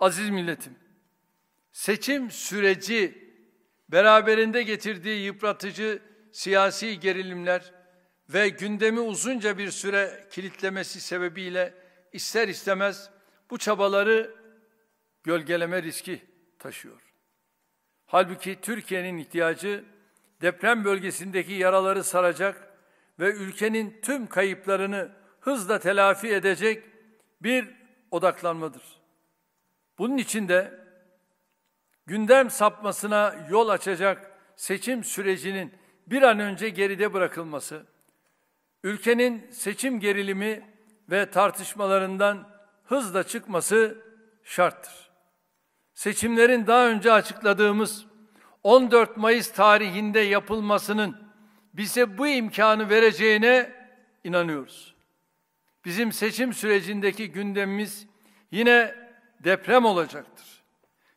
Aziz milletim, seçim süreci beraberinde getirdiği yıpratıcı siyasi gerilimler ve gündemi uzunca bir süre kilitlemesi sebebiyle ister istemez bu çabaları gölgeleme riski taşıyor. Halbuki Türkiye'nin ihtiyacı deprem bölgesindeki yaraları saracak ve ülkenin tüm kayıplarını hızla telafi edecek bir odaklanmadır. Bunun için de gündem sapmasına yol açacak seçim sürecinin bir an önce geride bırakılması, ülkenin seçim gerilimi ve tartışmalarından hızla çıkması şarttır. Seçimlerin daha önce açıkladığımız 14 Mayıs tarihinde yapılmasının bize bu imkanı vereceğine inanıyoruz. Bizim seçim sürecindeki gündemimiz yine deprem olacaktır.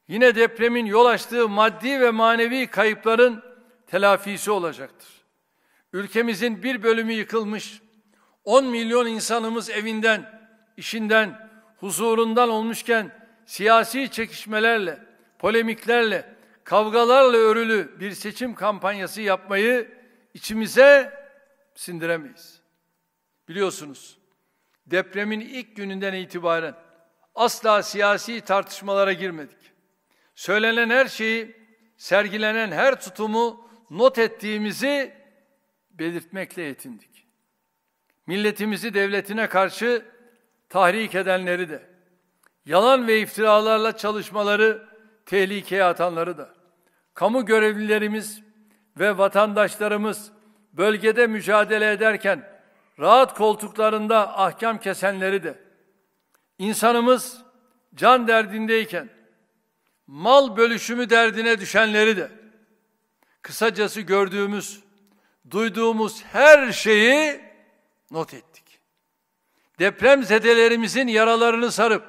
Yine depremin yol açtığı maddi ve manevi kayıpların telafisi olacaktır. Ülkemizin bir bölümü yıkılmış, 10 milyon insanımız evinden, işinden, huzurundan olmuşken siyasi çekişmelerle, polemiklerle, kavgalarla örülü bir seçim kampanyası yapmayı içimize sindiremeyiz. Biliyorsunuz depremin ilk gününden itibaren asla siyasi tartışmalara girmedik. Söylenen her şeyi, sergilenen her tutumu not ettiğimizi belirtmekle yetindik. Milletimizi devletine karşı tahrik edenleri de, yalan ve iftiralarla çalışmaları tehlikeye atanları da, kamu görevlilerimiz ve vatandaşlarımız bölgede mücadele ederken rahat koltuklarında ahkam kesenleri de, İnsanımız can derdindeyken mal bölüşümü derdine düşenleri de kısacası gördüğümüz, duyduğumuz her şeyi not ettik. Deprem zedelerimizin yaralarını sarıp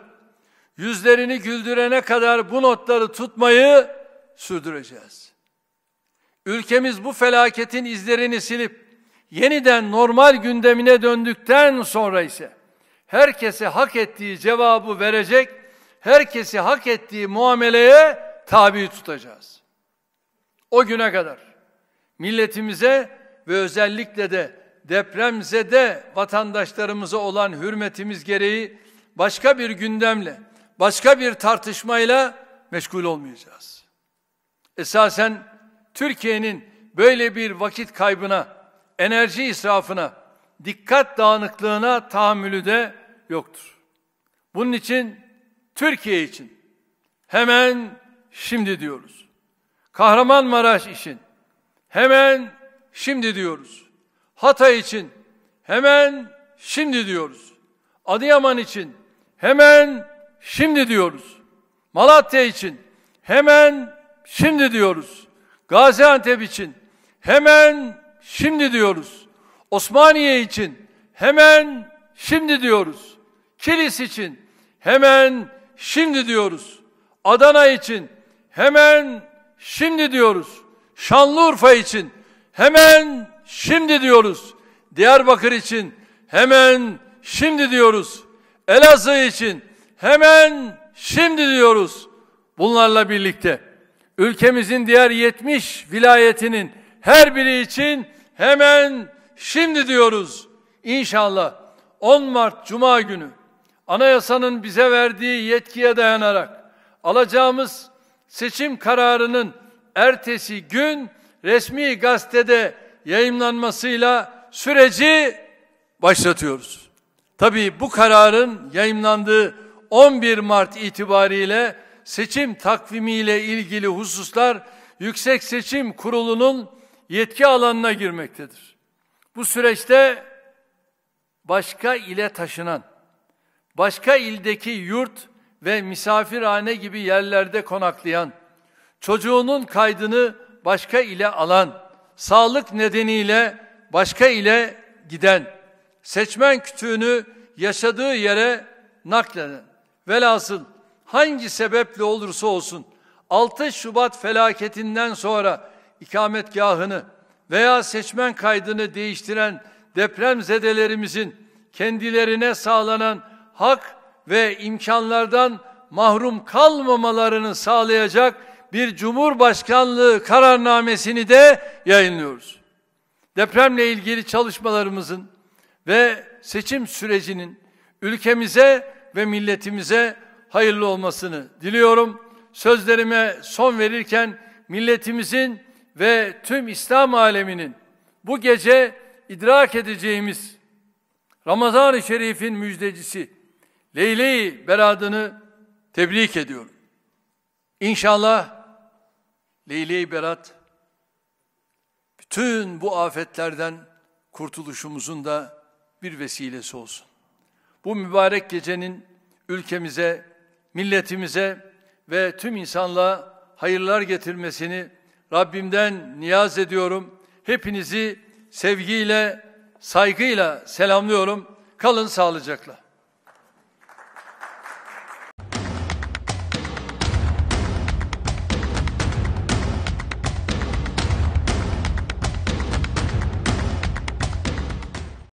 yüzlerini güldürene kadar bu notları tutmayı sürdüreceğiz. Ülkemiz bu felaketin izlerini silip yeniden normal gündemine döndükten sonra ise herkese hak ettiği cevabı verecek, herkesi hak ettiği muameleye tabi tutacağız. O güne kadar milletimize ve özellikle de depremzede vatandaşlarımıza olan hürmetimiz gereği başka bir gündemle, başka bir tartışmayla meşgul olmayacağız. Esasen Türkiye'nin böyle bir vakit kaybına, enerji israfına, dikkat dağınıklığına tahammülü de yoktur. Bunun için Türkiye için hemen şimdi diyoruz. Kahramanmaraş için hemen şimdi diyoruz. Hatay için hemen şimdi diyoruz. Adıyaman için hemen şimdi diyoruz. Malatya için hemen şimdi diyoruz. Gaziantep için hemen şimdi diyoruz. Osmaniye için hemen şimdi diyoruz. Kilis için hemen şimdi diyoruz. Adana için hemen şimdi diyoruz. Şanlıurfa için hemen şimdi diyoruz. Diyarbakır için hemen şimdi diyoruz. Elazığ için hemen şimdi diyoruz. Bunlarla birlikte ülkemizin diğer 70 vilayetinin her biri için hemen Şimdi diyoruz inşallah 10 Mart Cuma günü anayasanın bize verdiği yetkiye dayanarak alacağımız seçim kararının ertesi gün resmi gazetede yayımlanmasıyla süreci başlatıyoruz. Tabii bu kararın yayımlandığı 11 Mart itibariyle seçim takvimiyle ilgili hususlar Yüksek Seçim Kurulu'nun yetki alanına girmektedir. Bu süreçte başka ile taşınan, başka ildeki yurt ve misafirhane gibi yerlerde konaklayan, çocuğunun kaydını başka ile alan, sağlık nedeniyle başka ile giden, seçmen kütüğünü yaşadığı yere nakleden, velhasıl hangi sebeple olursa olsun 6 Şubat felaketinden sonra ikametgahını, veya seçmen kaydını değiştiren deprem zedelerimizin kendilerine sağlanan hak ve imkanlardan mahrum kalmamalarını sağlayacak bir Cumhurbaşkanlığı kararnamesini de yayınlıyoruz. Depremle ilgili çalışmalarımızın ve seçim sürecinin ülkemize ve milletimize hayırlı olmasını diliyorum. Sözlerime son verirken milletimizin ve tüm İslam aleminin bu gece idrak edeceğimiz Ramazan-ı Şerif'in müjdecisi Leyle-i Berad'ını tebrik ediyorum. İnşallah Leyle-i Berat bütün bu afetlerden kurtuluşumuzun da bir vesilesi olsun. Bu mübarek gecenin ülkemize, milletimize ve tüm insanlığa hayırlar getirmesini Rabbimden niyaz ediyorum. Hepinizi sevgiyle, saygıyla selamlıyorum. Kalın sağlıcakla.